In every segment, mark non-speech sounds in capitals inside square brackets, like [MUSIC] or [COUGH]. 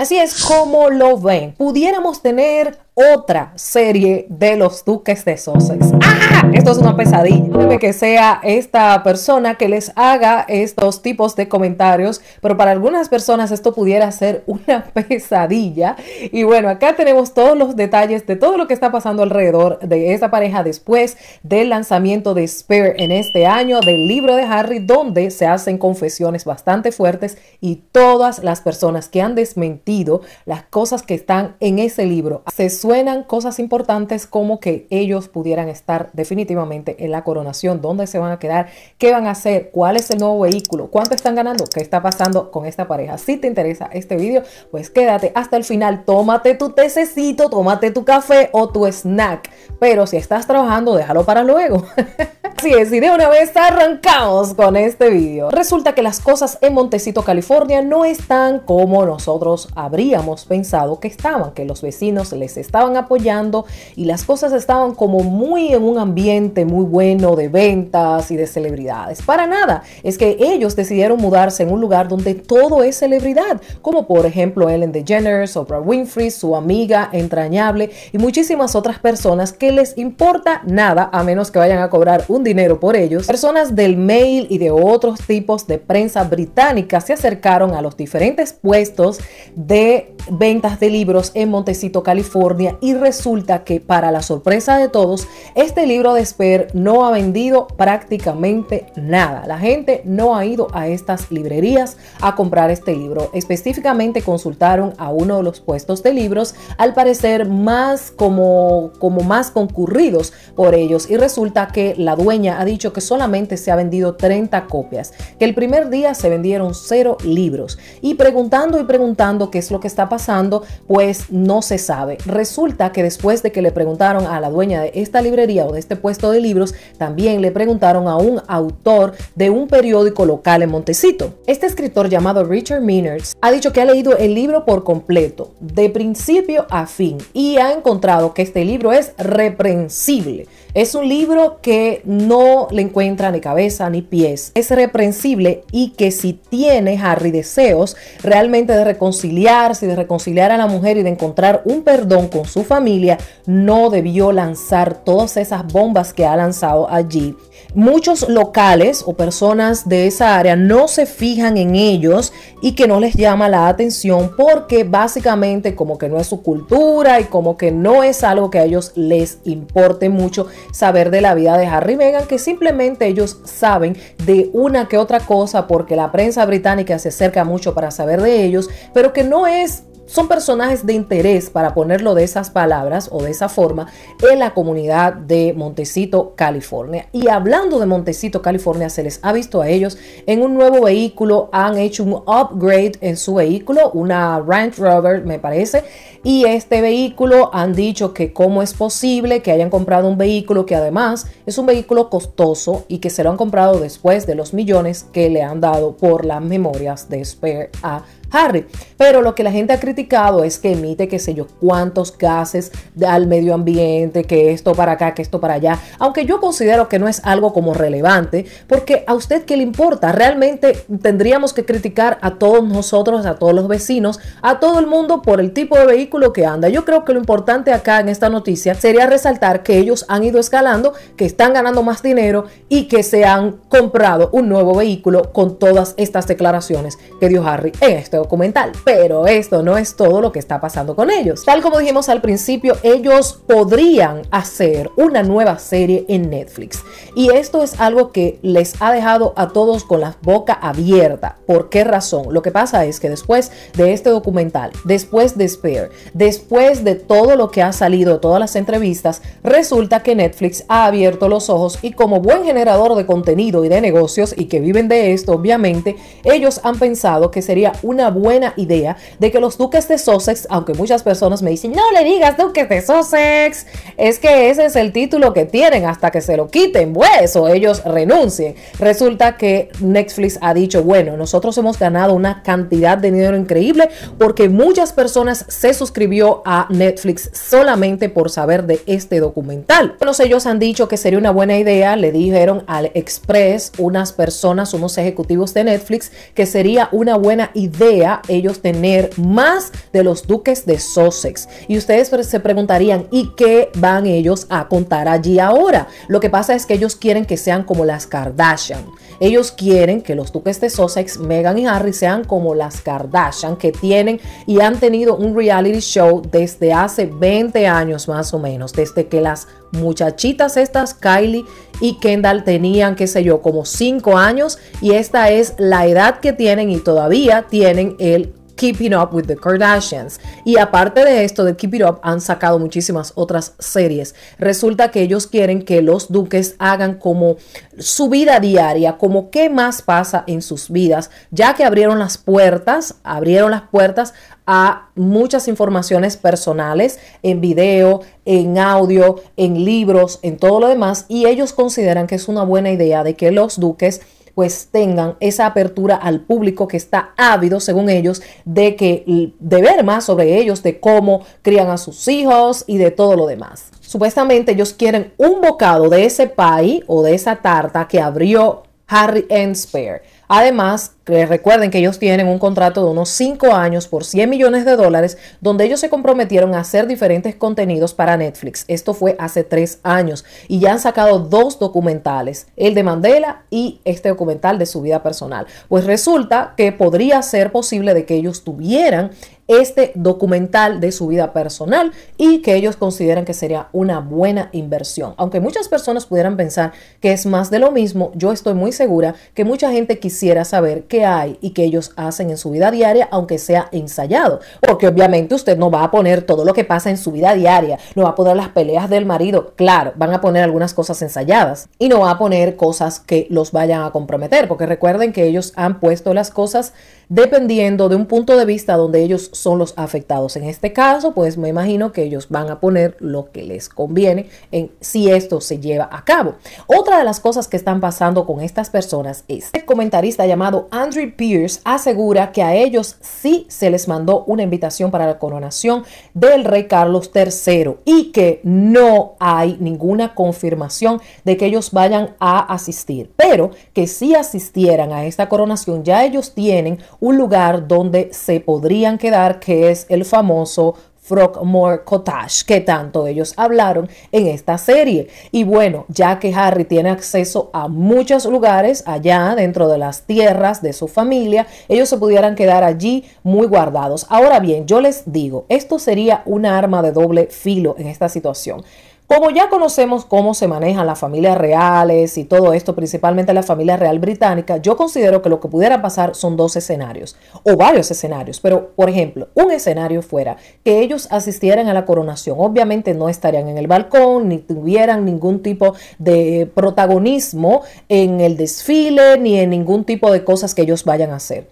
Así es como lo ven. Pudiéramos tener otra serie de los Duques de Sussex. ¡Ah! Esto es una pesadilla. Que sea esta persona que les haga estos tipos de comentarios, pero para algunas personas esto pudiera ser una [LAUGHS] pesadilla. Y bueno, acá tenemos todos los detalles de todo lo que está pasando alrededor de esta pareja después del lanzamiento de Spare en este año, del libro de Harry, donde se hacen confesiones bastante fuertes y todas las personas que han desmentido las cosas que están en ese libro se suenan cosas importantes como que ellos pudieran estar definitivamente en la coronación, dónde se van a quedar, qué van a hacer, cuál es el nuevo vehículo, cuánto están ganando, qué está pasando con esta pareja. Si te interesa este vídeo, pues quédate hasta el final, tómate tu tececito, tómate tu café o tu snack, pero si estás trabajando, déjalo para luego. [LAUGHS] Así es, y de una vez arrancamos con este vídeo. Resulta que las cosas en Montecito, California no están como nosotros habríamos pensado que estaban, que los vecinos les estaban apoyando y las cosas estaban como muy en un ambiente muy bueno de ventas y de celebridades. Para nada, es que ellos decidieron mudarse en un lugar donde todo es celebridad, como por ejemplo Ellen DeGeneres, Oprah Winfrey, su amiga entrañable y muchísimas otras personas que les importa nada a menos que vayan a cobrar un dinero por ellos. Personas del mail y de otros tipos de prensa británica se acercaron a los diferentes puestos de ventas de libros en Montecito, California y resulta que para la sorpresa de todos, este libro de Sper no ha vendido prácticamente nada. La gente no ha ido a estas librerías a comprar este libro. Específicamente consultaron a uno de los puestos de libros, al parecer más como, como más concurridos por ellos y resulta que la dueña ha dicho que solamente se ha vendido 30 copias, que el primer día se vendieron cero libros y preguntando y preguntando qué es lo que está pasando, pues no se sabe resulta que después de que le preguntaron a la dueña de esta librería o de este puesto de libros, también le preguntaron a un autor de un periódico local en Montecito. Este escritor llamado Richard Miners ha dicho que ha leído el libro por completo, de principio a fin, y ha encontrado que este libro es reprensible. Es un libro que no le encuentra ni cabeza ni pies. Es reprensible y que si tiene Harry deseos realmente de reconciliarse, de reconciliar a la mujer y de encontrar un perdón con su familia, no debió lanzar todas esas bombas que ha lanzado allí. Muchos locales o personas de esa área no se fijan en ellos y que no les llama la atención porque básicamente como que no es su cultura y como que no es algo que a ellos les importe mucho saber de la vida de Harry Megan, Meghan, que simplemente ellos saben de una que otra cosa porque la prensa británica se acerca mucho para saber de ellos, pero que no es son personajes de interés, para ponerlo de esas palabras o de esa forma, en la comunidad de Montecito, California. Y hablando de Montecito, California, se les ha visto a ellos en un nuevo vehículo, han hecho un upgrade en su vehículo, una Range Rover, me parece, y este vehículo han dicho que cómo es posible que hayan comprado un vehículo que además es un vehículo costoso y que se lo han comprado después de los millones que le han dado por las memorias de Spare a Harry. Pero lo que la gente ha criticado es que emite, qué sé yo, cuántos gases al medio ambiente, que esto para acá, que esto para allá. Aunque yo considero que no es algo como relevante, porque a usted qué le importa, realmente tendríamos que criticar a todos nosotros, a todos los vecinos, a todo el mundo por el tipo de vehículo que anda. Yo creo que lo importante acá en esta noticia sería resaltar que ellos han ido escalando, que están ganando más dinero y que se han comprado un nuevo vehículo con todas estas declaraciones que dio Harry en este documental. Pero esto no es todo lo que está pasando con ellos. Tal como dijimos al principio, ellos podrían hacer una nueva serie en Netflix. Y esto es algo que les ha dejado a todos con la boca abierta. ¿Por qué razón? Lo que pasa es que después de este documental, después de Spare, después de todo lo que ha salido, todas las entrevistas, resulta que Netflix ha abierto los ojos y como buen generador de contenido y de negocios y que viven de esto, obviamente, ellos han pensado que sería una buena idea de que los duques de Sussex, aunque muchas personas me dicen, no le digas duques de Sussex, es que ese es el título que tienen hasta que se lo quiten, pues, o ellos renuncien. Resulta que Netflix ha dicho, bueno, nosotros hemos ganado una cantidad de dinero increíble porque muchas personas se suscribió a Netflix solamente por saber de este documental. Bueno, ellos han dicho que sería una buena idea, le dijeron al Express unas personas, unos ejecutivos de Netflix, que sería una buena idea ellos tener más de los duques de Sussex. Y ustedes se preguntarían, ¿y qué van ellos a contar allí ahora? Lo que pasa es que ellos quieren que sean como las Kardashian. Ellos quieren que los duques de Sussex, Meghan y Harry, sean como las Kardashian que tienen y han tenido un reality show desde hace 20 años más o menos, desde que las muchachitas estas, Kylie y Kendall tenían, qué sé yo, como 5 años y esta es la edad que tienen y todavía tienen el Keeping Up with the Kardashians. Y aparte de esto, de Keep It Up, han sacado muchísimas otras series. Resulta que ellos quieren que los duques hagan como su vida diaria, como qué más pasa en sus vidas, ya que abrieron las puertas, abrieron las puertas a muchas informaciones personales en video, en audio, en libros, en todo lo demás, y ellos consideran que es una buena idea de que los duques pues tengan esa apertura al público que está ávido, según ellos, de que de ver más sobre ellos, de cómo crían a sus hijos y de todo lo demás. Supuestamente ellos quieren un bocado de ese pie o de esa tarta que abrió Harry Spare. Además, recuerden que ellos tienen un contrato de unos 5 años por 100 millones de dólares, donde ellos se comprometieron a hacer diferentes contenidos para Netflix. Esto fue hace 3 años y ya han sacado dos documentales, el de Mandela y este documental de su vida personal. Pues resulta que podría ser posible de que ellos tuvieran este documental de su vida personal y que ellos consideran que sería una buena inversión. Aunque muchas personas pudieran pensar que es más de lo mismo, yo estoy muy segura que mucha gente quisiera saber qué hay y qué ellos hacen en su vida diaria, aunque sea ensayado. Porque obviamente usted no va a poner todo lo que pasa en su vida diaria, no va a poner las peleas del marido, claro, van a poner algunas cosas ensayadas y no va a poner cosas que los vayan a comprometer, porque recuerden que ellos han puesto las cosas dependiendo de un punto de vista donde ellos son los afectados. En este caso, pues me imagino que ellos van a poner lo que les conviene en si esto se lleva a cabo. Otra de las cosas que están pasando con estas personas es, el comentarista llamado Andrew Pierce asegura que a ellos sí se les mandó una invitación para la coronación del rey Carlos III y que no hay ninguna confirmación de que ellos vayan a asistir, pero que si asistieran a esta coronación ya ellos tienen un lugar donde se podrían quedar, que es el famoso Frogmore Cottage, que tanto ellos hablaron en esta serie. Y bueno, ya que Harry tiene acceso a muchos lugares allá dentro de las tierras de su familia, ellos se pudieran quedar allí muy guardados. Ahora bien, yo les digo, esto sería un arma de doble filo en esta situación. Como ya conocemos cómo se manejan las familias reales y todo esto, principalmente la familia real británica, yo considero que lo que pudiera pasar son dos escenarios o varios escenarios, pero por ejemplo, un escenario fuera que ellos asistieran a la coronación, obviamente no estarían en el balcón ni tuvieran ningún tipo de protagonismo en el desfile ni en ningún tipo de cosas que ellos vayan a hacer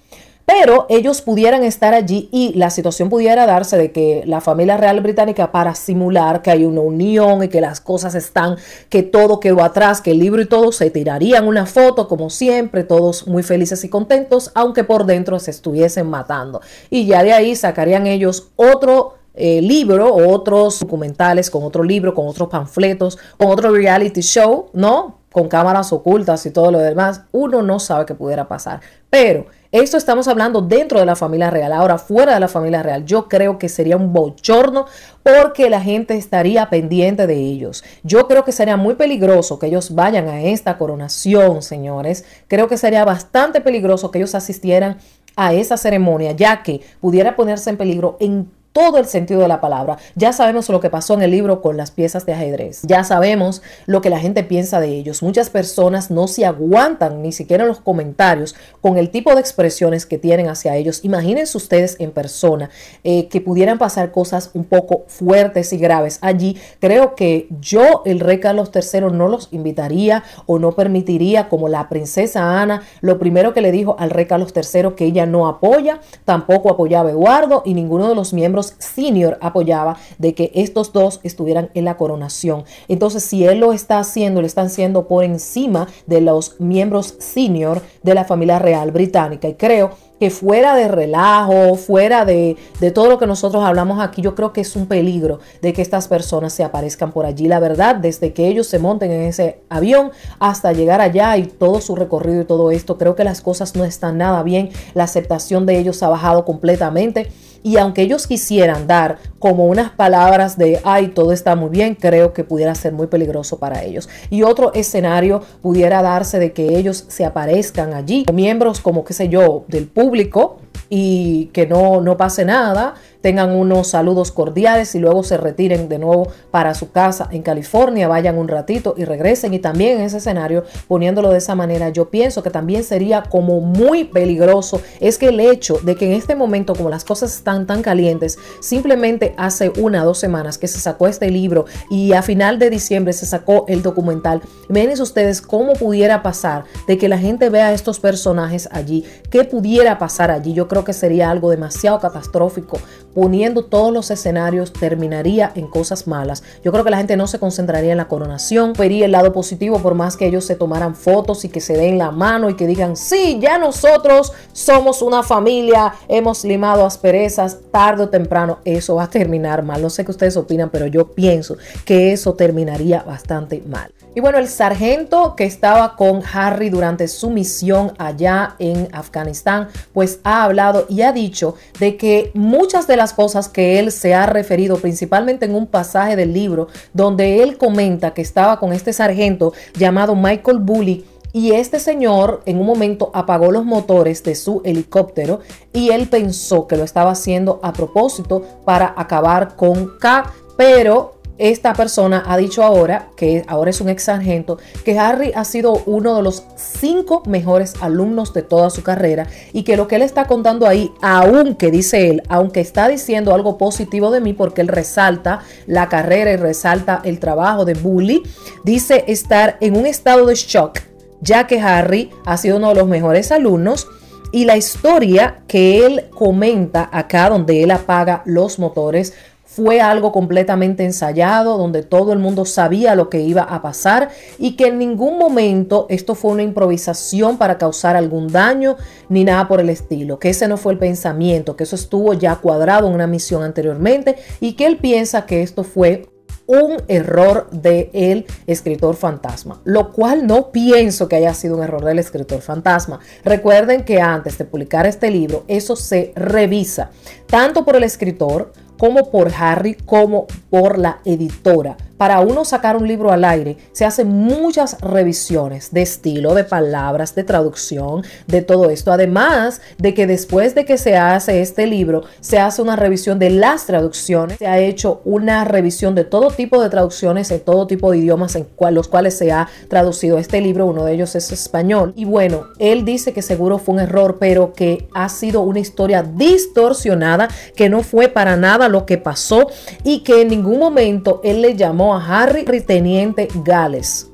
pero ellos pudieran estar allí y la situación pudiera darse de que la familia real británica para simular que hay una unión y que las cosas están, que todo quedó atrás, que el libro y todo se tirarían una foto como siempre, todos muy felices y contentos, aunque por dentro se estuviesen matando. Y ya de ahí sacarían ellos otro eh, libro o otros documentales, con otro libro, con otros panfletos, con otro reality show, ¿no? Con cámaras ocultas y todo lo demás, uno no sabe qué pudiera pasar. Pero esto estamos hablando dentro de la familia real. Ahora, fuera de la familia real, yo creo que sería un bochorno porque la gente estaría pendiente de ellos. Yo creo que sería muy peligroso que ellos vayan a esta coronación, señores. Creo que sería bastante peligroso que ellos asistieran a esa ceremonia, ya que pudiera ponerse en peligro en todo el sentido de la palabra. Ya sabemos lo que pasó en el libro con las piezas de ajedrez. Ya sabemos lo que la gente piensa de ellos. Muchas personas no se aguantan ni siquiera en los comentarios con el tipo de expresiones que tienen hacia ellos. Imagínense ustedes en persona eh, que pudieran pasar cosas un poco fuertes y graves allí. Creo que yo, el rey Carlos III, no los invitaría o no permitiría, como la princesa Ana, lo primero que le dijo al rey Carlos III que ella no apoya, tampoco apoyaba a Eduardo y ninguno de los miembros senior apoyaba de que estos dos estuvieran en la coronación. Entonces, si él lo está haciendo, lo están haciendo por encima de los miembros senior de la familia real británica. Y creo que fuera de relajo, fuera de, de, todo lo que nosotros hablamos aquí, yo creo que es un peligro de que estas personas se aparezcan por allí. La verdad, desde que ellos se monten en ese avión hasta llegar allá y todo su recorrido y todo esto, creo que las cosas no están nada bien. La aceptación de ellos ha bajado completamente. Y aunque ellos quisieran dar como unas palabras de, ay, todo está muy bien, creo que pudiera ser muy peligroso para ellos. Y otro escenario pudiera darse de que ellos se aparezcan allí, miembros como, qué sé yo, del público público y que no, no pase nada tengan unos saludos cordiales y luego se retiren de nuevo para su casa en California, vayan un ratito y regresen. Y también en ese escenario, poniéndolo de esa manera, yo pienso que también sería como muy peligroso. Es que el hecho de que en este momento, como las cosas están tan calientes, simplemente hace una o dos semanas que se sacó este libro y a final de diciembre se sacó el documental. Miren ustedes cómo pudiera pasar de que la gente vea a estos personajes allí. ¿Qué pudiera pasar allí? Yo creo que sería algo demasiado catastrófico uniendo todos los escenarios terminaría en cosas malas. Yo creo que la gente no se concentraría en la coronación, vería el lado positivo por más que ellos se tomaran fotos y que se den la mano y que digan, sí, ya nosotros somos una familia, hemos limado asperezas, tarde o temprano eso va a terminar mal. No sé qué ustedes opinan, pero yo pienso que eso terminaría bastante mal. Y bueno, el sargento que estaba con Harry durante su misión allá en Afganistán, pues ha hablado y ha dicho de que muchas de las cosas que él se ha referido, principalmente en un pasaje del libro, donde él comenta que estaba con este sargento llamado Michael Bully, y este señor en un momento apagó los motores de su helicóptero y él pensó que lo estaba haciendo a propósito para acabar con K, pero esta persona ha dicho ahora, que ahora es un ex sargento, que Harry ha sido uno de los cinco mejores alumnos de toda su carrera y que lo que él está contando ahí, aunque dice él, aunque está diciendo algo positivo de mí porque él resalta la carrera y resalta el trabajo de Bully, dice estar en un estado de shock, ya que Harry ha sido uno de los mejores alumnos y la historia que él comenta acá donde él apaga los motores fue algo completamente ensayado, donde todo el mundo sabía lo que iba a pasar y que en ningún momento esto fue una improvisación para causar algún daño ni nada por el estilo, que ese no fue el pensamiento, que eso estuvo ya cuadrado en una misión anteriormente y que él piensa que esto fue un error del el escritor fantasma, lo cual no pienso que haya sido un error del escritor fantasma. Recuerden que antes de publicar este libro, eso se revisa, tanto por el escritor como por Harry, como por la editora. Para uno sacar un libro al aire se hacen muchas revisiones de estilo, de palabras, de traducción, de todo esto. Además de que después de que se hace este libro, se hace una revisión de las traducciones, se ha hecho una revisión de todo tipo de traducciones en todo tipo de idiomas en los cuales se ha traducido este libro. Uno de ellos es español. Y bueno, él dice que seguro fue un error, pero que ha sido una historia distorsionada, que no fue para nada lo que pasó y que en ningún momento él le llamó a Harry Teniente Gales,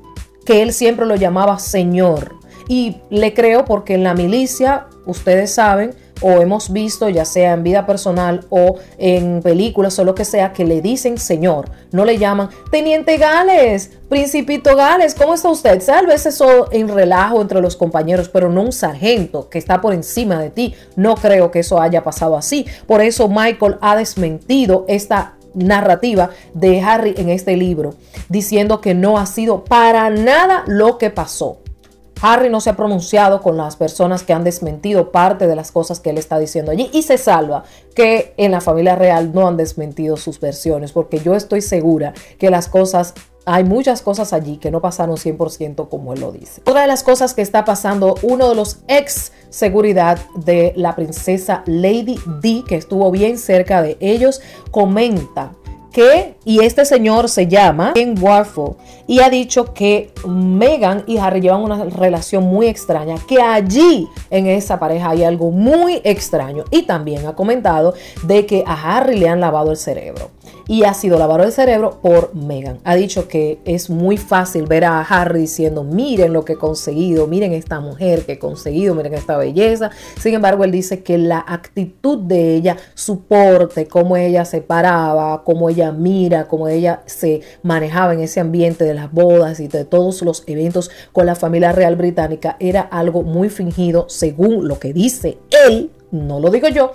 que él siempre lo llamaba señor. Y le creo porque en la milicia, ustedes saben, o hemos visto, ya sea en vida personal o en películas o lo que sea, que le dicen señor, no le llaman Teniente Gales, Principito Gales, ¿cómo está usted? Tal vez eso en relajo entre los compañeros, pero no un sargento que está por encima de ti. No creo que eso haya pasado así. Por eso Michael ha desmentido esta narrativa de Harry en este libro, diciendo que no ha sido para nada lo que pasó. Harry no se ha pronunciado con las personas que han desmentido parte de las cosas que él está diciendo allí y se salva que en la familia real no han desmentido sus versiones, porque yo estoy segura que las cosas hay muchas cosas allí que no pasaron 100% como él lo dice. Otra de las cosas que está pasando, uno de los ex seguridad de la princesa Lady D, que estuvo bien cerca de ellos, comenta que, y este señor se llama Ken Warfel, y ha dicho que Megan y Harry llevan una relación muy extraña, que allí en esa pareja hay algo muy extraño, y también ha comentado de que a Harry le han lavado el cerebro y ha sido lavado el cerebro por Megan. Ha dicho que es muy fácil ver a Harry diciendo, miren lo que he conseguido, miren esta mujer que he conseguido, miren esta belleza. Sin embargo, él dice que la actitud de ella, su porte, cómo ella se paraba, cómo ella mira, cómo ella se manejaba en ese ambiente de las bodas y de todos los eventos con la familia real británica, era algo muy fingido según lo que dice él, no lo digo yo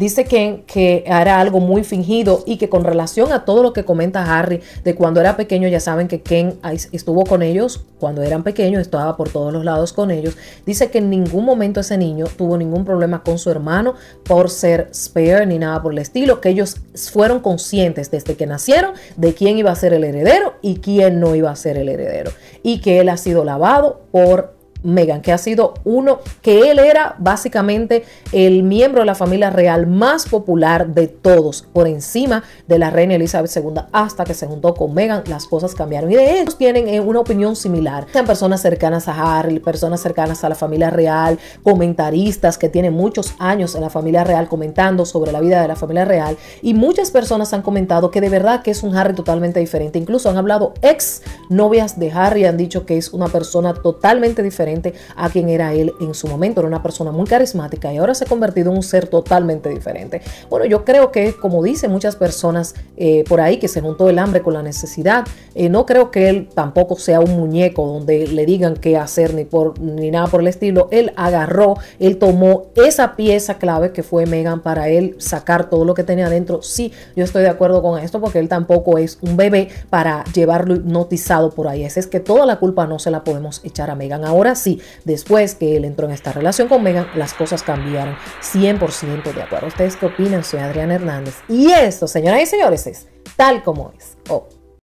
dice Ken que hará algo muy fingido y que con relación a todo lo que comenta Harry de cuando era pequeño, ya saben que Ken estuvo con ellos cuando eran pequeños, estaba por todos los lados con ellos. Dice que en ningún momento ese niño tuvo ningún problema con su hermano por ser spare ni nada por el estilo, que ellos fueron conscientes desde que nacieron de quién iba a ser el heredero y quién no iba a ser el heredero y que él ha sido lavado por Megan, que ha sido uno, que él era básicamente el miembro de la familia real más popular de todos, por encima de la reina Elizabeth II, hasta que se juntó con Megan, las cosas cambiaron. Y de ellos tienen eh, una opinión similar. Sean personas cercanas a Harry, personas cercanas a la familia real, comentaristas que tienen muchos años en la familia real comentando sobre la vida de la familia real. Y muchas personas han comentado que de verdad que es un Harry totalmente diferente. Incluso han hablado ex novias de Harry, han dicho que es una persona totalmente diferente a quien era él en su momento. Era una persona muy carismática y ahora se ha convertido en un ser totalmente diferente. Bueno, yo creo que, como dicen muchas personas eh, por ahí, que se juntó el hambre con la necesidad, eh, no creo que él tampoco sea un muñeco donde le digan qué hacer ni, por, ni nada por el estilo. Él agarró, él tomó esa pieza clave que fue Megan para él sacar todo lo que tenía adentro. Sí, yo estoy de acuerdo con esto porque él tampoco es un bebé para llevarlo hipnotizado por ahí. es que toda la culpa no se la podemos echar a Megan. Ahora así después que él entró en esta relación con Megan, las cosas cambiaron 100% de acuerdo. ¿Ustedes qué opinan? Soy Adrián Hernández. Y esto, señoras y señores, es tal como es. Oh.